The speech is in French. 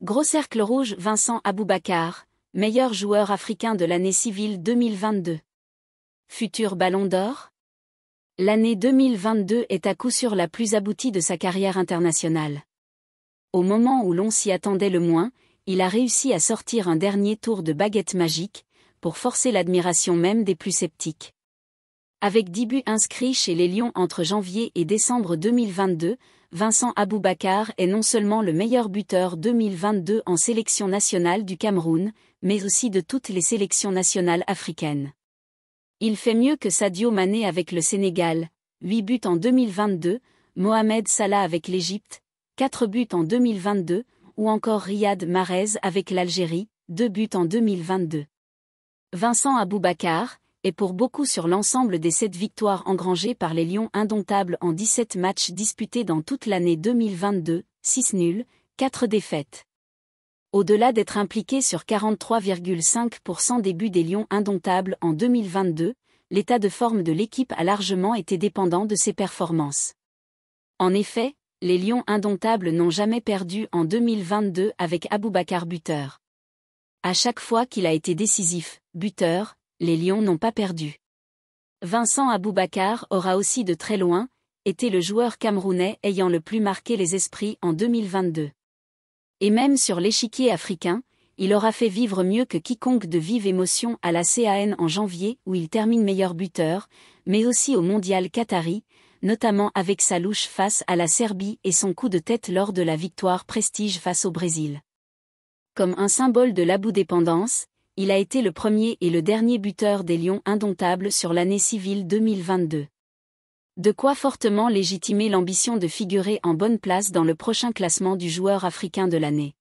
Gros cercle rouge Vincent Aboubakar, meilleur joueur africain de l'année civile 2022. Futur ballon d'or L'année 2022 est à coup sûr la plus aboutie de sa carrière internationale. Au moment où l'on s'y attendait le moins, il a réussi à sortir un dernier tour de baguette magique, pour forcer l'admiration même des plus sceptiques. Avec 10 buts inscrits chez les Lions entre janvier et décembre 2022, Vincent Aboubakar est non seulement le meilleur buteur 2022 en sélection nationale du Cameroun, mais aussi de toutes les sélections nationales africaines. Il fait mieux que Sadio Mané avec le Sénégal, 8 buts en 2022, Mohamed Salah avec l'Égypte, 4 buts en 2022, ou encore Riyad Mahrez avec l'Algérie, 2 buts en 2022. Vincent Aboubakar, et pour beaucoup sur l'ensemble des sept victoires engrangées par les Lions indomptables en 17 matchs disputés dans toute l'année 2022, 6 nuls, 4 défaites. Au-delà d'être impliqué sur 43,5% des buts des Lions indomptables en 2022, l'état de forme de l'équipe a largement été dépendant de ses performances. En effet, les Lions indomptables n'ont jamais perdu en 2022 avec Aboubacar buteur. À chaque fois qu'il a été décisif, buteur, les Lions n'ont pas perdu. Vincent Aboubakar aura aussi de très loin été le joueur camerounais ayant le plus marqué les esprits en 2022. Et même sur l'échiquier africain, il aura fait vivre mieux que quiconque de vives émotion à la CAN en janvier où il termine meilleur buteur, mais aussi au Mondial Qatari, notamment avec sa louche face à la Serbie et son coup de tête lors de la victoire prestige face au Brésil. Comme un symbole de labou dépendance il a été le premier et le dernier buteur des Lions indomptables sur l'année civile 2022. De quoi fortement légitimer l'ambition de figurer en bonne place dans le prochain classement du joueur africain de l'année.